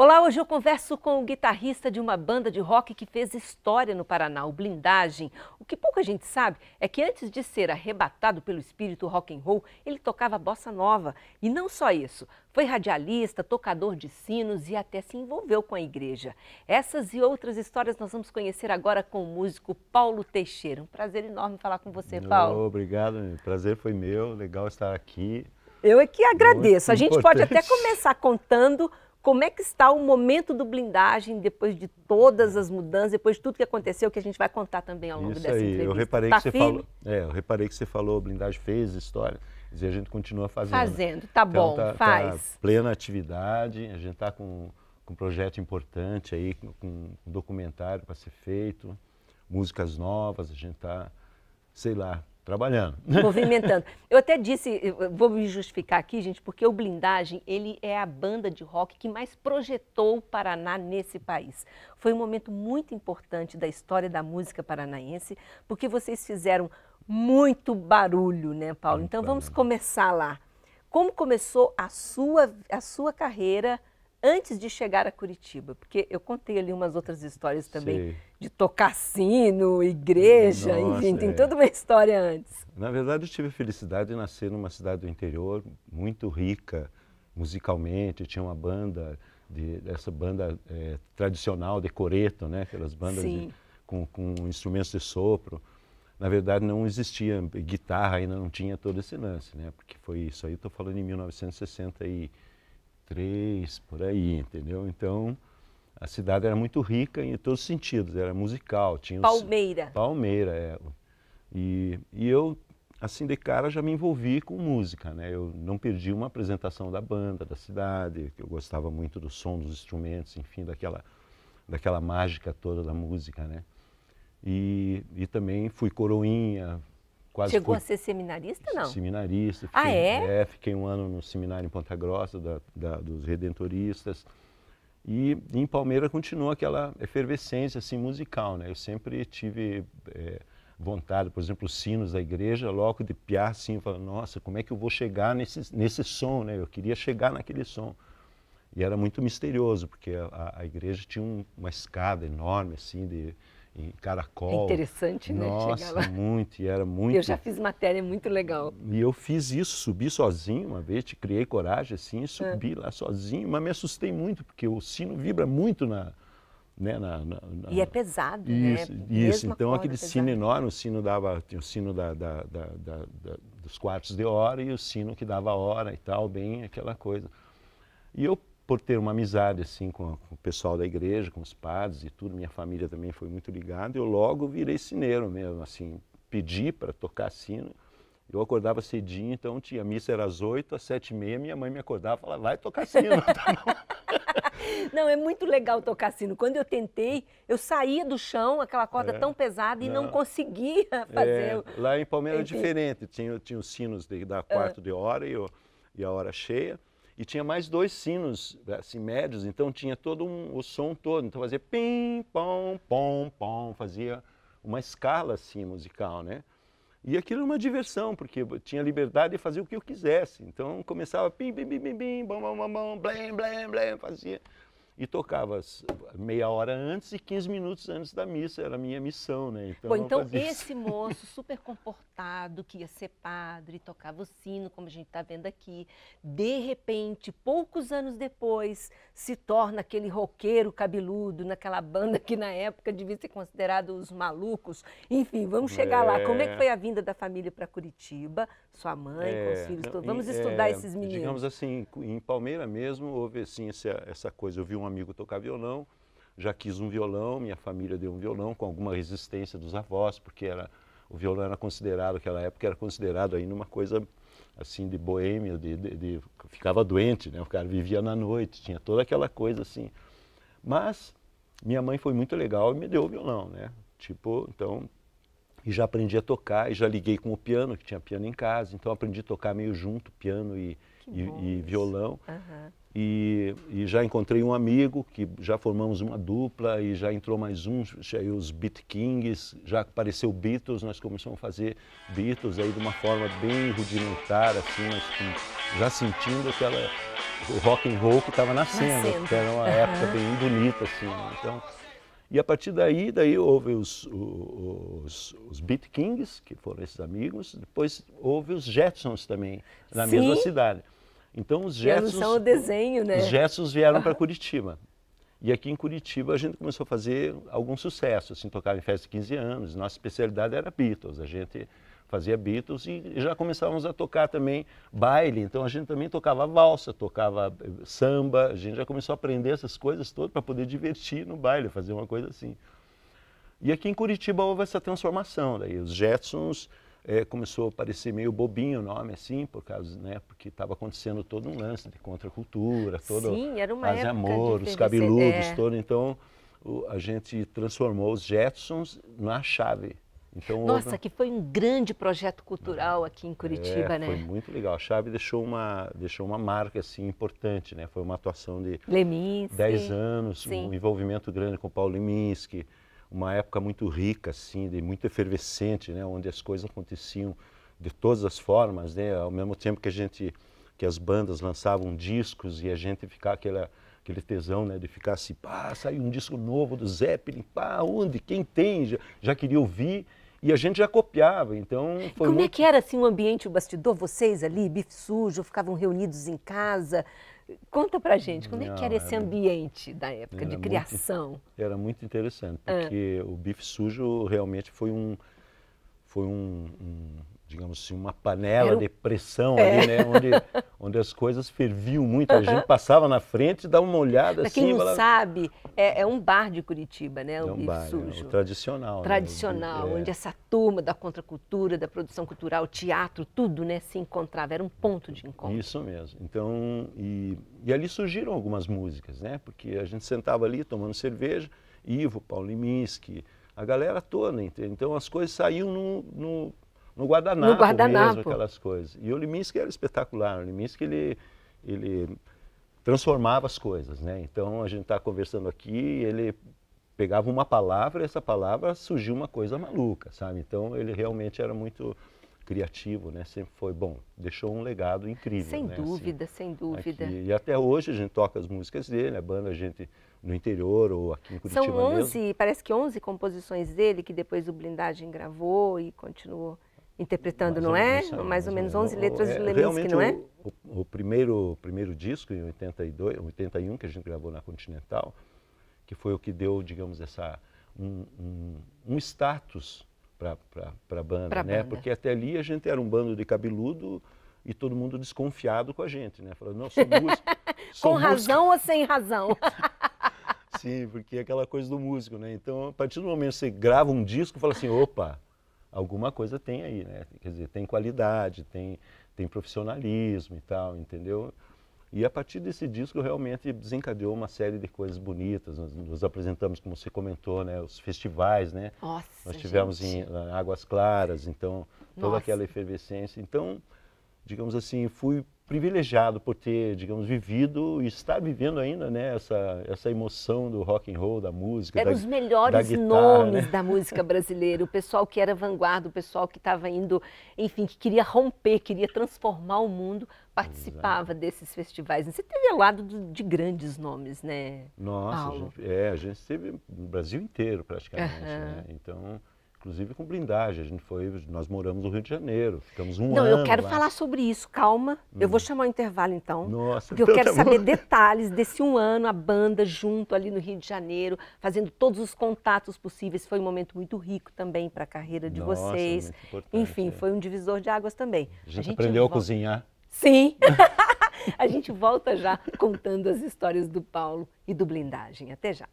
Olá, hoje eu converso com o guitarrista de uma banda de rock que fez história no Paraná, o Blindagem. O que pouca gente sabe é que antes de ser arrebatado pelo espírito rock and roll, ele tocava bossa nova. E não só isso, foi radialista, tocador de sinos e até se envolveu com a igreja. Essas e outras histórias nós vamos conhecer agora com o músico Paulo Teixeira. Um prazer enorme falar com você, Paulo. obrigado, meu. prazer foi meu, legal estar aqui. Eu é que agradeço. Muito a gente importante. pode até começar contando como é que está o momento do blindagem depois de todas as mudanças, depois de tudo que aconteceu, que a gente vai contar também ao longo Isso dessa aí. entrevista? Eu reparei, tá que você falou, é, eu reparei que você falou, blindagem fez história. E a gente continua fazendo. Fazendo, tá então, bom, tá, tá faz. Tá plena atividade, a gente está com, com um projeto importante aí, com um documentário para ser feito, músicas novas, a gente está, sei lá, Trabalhando. Movimentando. Eu até disse, eu vou me justificar aqui, gente, porque o Blindagem, ele é a banda de rock que mais projetou o Paraná nesse país. Foi um momento muito importante da história da música paranaense, porque vocês fizeram muito barulho, né, Paulo? então vamos começar lá. Como começou a sua, a sua carreira antes de chegar a Curitiba, porque eu contei ali umas outras histórias também Sim. de tocar sino, igreja, Nossa, enfim, tem é. toda uma história antes. Na verdade, eu tive a felicidade de nascer numa cidade do interior muito rica musicalmente, tinha uma banda de, essa banda é, tradicional de coreto, né? Aquelas bandas de, com, com instrumentos de sopro. Na verdade, não existia guitarra, ainda não tinha todo esse lance, né? Porque foi isso aí, estou falando em 1960 e três, por aí, entendeu? Então, a cidade era muito rica em todos os sentidos, era musical, tinha... Palmeira. Os... Palmeira, é. E, e eu, assim, de cara já me envolvi com música, né? Eu não perdi uma apresentação da banda, da cidade, que eu gostava muito do som, dos instrumentos, enfim, daquela, daquela mágica toda da música, né? E, e também fui coroinha, quase Chegou fui... a ser seminarista, não? Seminarista. Ah, fiquei, ah, é? é? Fiquei um ano no seminário em Ponta Grossa, da, da, dos redentoristas. E em Palmeira continuou aquela efervescência assim, musical, né? Eu sempre tive é, vontade, por exemplo, os sinos da igreja, logo de piar assim, falando, nossa, como é que eu vou chegar nesse, nesse som, né? Eu queria chegar naquele som. E era muito misterioso, porque a, a igreja tinha um, uma escada enorme, assim, de em Caracol. É interessante, né? Nossa, muito, e era muito. Eu já fiz matéria muito legal. E eu fiz isso, subi sozinho uma vez, te criei coragem assim, e ah. subi é. lá sozinho, mas me assustei muito, porque o sino vibra muito na. Né, na, na, na... E é pesado, né? isso, né? Isso, Mesma então aquele sino enorme, o sino dava, tinha o sino da, da, da, dos quartos de hora e o sino que dava a hora e tal, bem aquela coisa. E eu por ter uma amizade assim com, com, o pessoal da igreja, com os padres e tudo, minha família também foi muito ligada, eu logo virei sineiro mesmo, assim, pedi para tocar sino. Eu acordava cedinho, então tinha missa era às oito, às sete e meia, minha mãe me acordava e falava, vai tocar sino. Tá não, é muito legal tocar sino. Quando eu tentei, eu saía do chão, aquela corda é, tão pesada, e não, não conseguia fazer. É, o... lá em Palmeiras é diferente, tinha, tinha os sinos de, da quarto ah. de hora e, e a hora cheia. E tinha mais dois sinos assim, médios, então tinha todo um, o som todo. Então fazia pim, pom, pom, pom, fazia uma escala assim musical, né? E aquilo era uma diversão, porque tinha liberdade de fazer o que eu quisesse. Então começava pim, pim, pim, pim, bim, bom, bom, bom, bom, blém, blém, blém, fazia e tocava meia hora antes e 15 minutos antes da missa, era a minha missão, né? Então, então esse moço super comportado, que ia ser padre, tocava o sino, como a gente está vendo aqui, de repente, poucos anos depois, se torna aquele roqueiro cabeludo, naquela banda que na época devia ser considerado os malucos. Enfim, vamos chegar é... lá. Como é que é. foi a vinda da família para Curitiba? Sua mãe, é... com os é, filhos, Não, vamos é... estudar esses meninos. Digamos assim, em Palmeira mesmo houve assim, essa, essa coisa, eu vi uma amigo tocar violão, já quis um violão, minha família deu um violão, com alguma resistência dos avós, porque era, o violão era considerado, naquela época, era considerado ainda uma coisa assim de boêmia, de, de, de, ficava doente, né? O cara vivia na noite, tinha toda aquela coisa assim. Mas minha mãe foi muito legal e me deu o violão, né? Tipo, então e já aprendi a tocar e já liguei com o piano, que tinha piano em casa, então aprendi a tocar meio junto, piano e, e, e violão. Uhum. E, e, já encontrei um amigo que já formamos uma dupla e já entrou mais um, os Beat Kings, já apareceu Beatles, nós começamos a fazer Beatles aí de uma forma bem rudimentar, assim, mas já sentindo aquela o rock and roll que estava nascendo, nascendo, que era uma época bem bonita, assim. Né? Então, e a partir daí, daí houve os, os, os, Beat Kings, que foram esses amigos, depois houve os Jetsons também, na Sim. mesma cidade. Então os gestos. são o desenho, né? Os gestos vieram para Curitiba. E aqui em Curitiba a gente começou a fazer algum sucesso, assim, tocava em festa de 15 anos, nossa especialidade era Beatles, a gente fazia Beatles e já começávamos a tocar também baile, então a gente também tocava valsa, tocava eh, samba, a gente já começou a aprender essas coisas todas para poder divertir no baile, fazer uma coisa assim. E aqui em Curitiba houve essa transformação, daí os Jetsons é, começou a parecer meio bobinho o nome, assim, por causa, né, porque estava acontecendo todo um lance de contracultura, todo Sim, era uma as amor, os cabeludos, é. todo. Então, o, a gente transformou os Jetsons na chave. Então, Nossa, que foi um grande projeto cultural aqui em Curitiba, é, né? Foi muito legal. A Chave deixou uma, deixou uma marca assim, importante, né? Foi uma atuação de Leminski. 10 anos, Sim. um envolvimento grande com o Paulo Leminski, uma época muito rica, assim, de muito efervescente, né, onde as coisas aconteciam de todas as formas, né, ao mesmo tempo que a gente, que as bandas lançavam discos e a gente ficava aquela aquele tesão, né, de ficar assim, pá, saiu um disco novo do Zeppelin, pá, onde, quem tem, já, já queria ouvir e a gente já copiava, então Como é muito... é que era assim o ambiente, o bastidor, vocês ali, bife sujo, ficavam reunidos em casa? Conta pra gente, como é que era, era esse ambiente da época de criação? Muito, era muito interessante, ah. porque ah. o bife sujo realmente foi um, foi um, um digamos assim, uma panela um... de pressão é. ali, né? Onde, onde as coisas ferviam muito. A gente passava na frente e dava uma olhada pra assim. quem não sabe, é, é, um bar de Curitiba, né? O é um bar, sujo. É, o tradicional. Tradicional, né? É. onde essa turma da contracultura, da produção cultural, teatro, tudo, né? Se encontrava, era um ponto de encontro. Isso mesmo. Então, e, e ali surgiram algumas músicas, né? Porque a gente sentava ali tomando cerveja, Ivo, Paulo Liminski, a galera toda, então as coisas saíam no, no no guardanapo, no guardanapo mesmo, aquelas coisas. E o Liminski era espetacular. O Liminski, ele, ele transformava as coisas, né? Então, a gente está conversando aqui, ele pegava uma palavra e essa palavra surgiu uma coisa maluca, sabe? Então, ele realmente era muito criativo, né? Sempre foi bom, deixou um legado incrível. Sem né? Assim, dúvida, assim, sem dúvida. Aqui. E até hoje a gente toca as músicas dele, a banda a gente no interior ou aqui em Curitiba São 11, mesmo. parece que 11 composições dele que depois o Blindagem gravou e continuou interpretando, mais não é? mais ou menos 11 letras é, de é, Leminski, não é? O, o, o, primeiro, primeiro disco, em 82, 81, que a gente gravou na Continental, que foi o que deu, digamos, essa, um, um, um status para a banda, pra né? Banda. Porque até ali a gente era um bando de cabeludo e todo mundo desconfiado com a gente, né? Falando, não, sou músico. com razão ou sem razão? Sim, porque é aquela coisa do músico, né? Então, a partir do momento que você grava um disco, fala assim, opa, alguma coisa tem aí, né? Quer dizer, tem qualidade, tem, tem profissionalismo e tal, entendeu? E a partir desse disco realmente desencadeou uma série de coisas bonitas. Nós nos apresentamos, como você comentou, né, os festivais, né? Nossa, Nós tivemos gente. em Águas Claras, então toda Nossa. aquela efervescência. Então, digamos assim, fui privilegiado por ter, digamos, vivido e estar vivendo ainda, né, essa, essa emoção do rock and roll, da música, Eram os melhores da guitarra, nomes né? da música brasileira, o pessoal que era vanguarda, o pessoal que estava indo, enfim, que queria romper, queria transformar o mundo, participava Exato. desses festivais. Você teve ao lado de grandes nomes, né, Nossa, a gente, é, a gente teve no Brasil inteiro, praticamente, né? Então, inclusive com blindagem. A gente foi, nós moramos no Rio de Janeiro, ficamos um Não, ano. Não, eu quero lá. falar sobre isso, calma. Hum. Eu vou hum. chamar o intervalo então. Nossa, porque então eu tá quero tá saber detalhes desse um ano, a banda junto ali no Rio de Janeiro, fazendo todos os contatos possíveis. Foi um momento muito rico também para a carreira de Nossa, vocês. Enfim, é. foi um divisor de águas também. A gente, a gente aprendeu a cozinhar. Sim! a gente volta já contando as histórias do Paulo e do blindagem. Até já!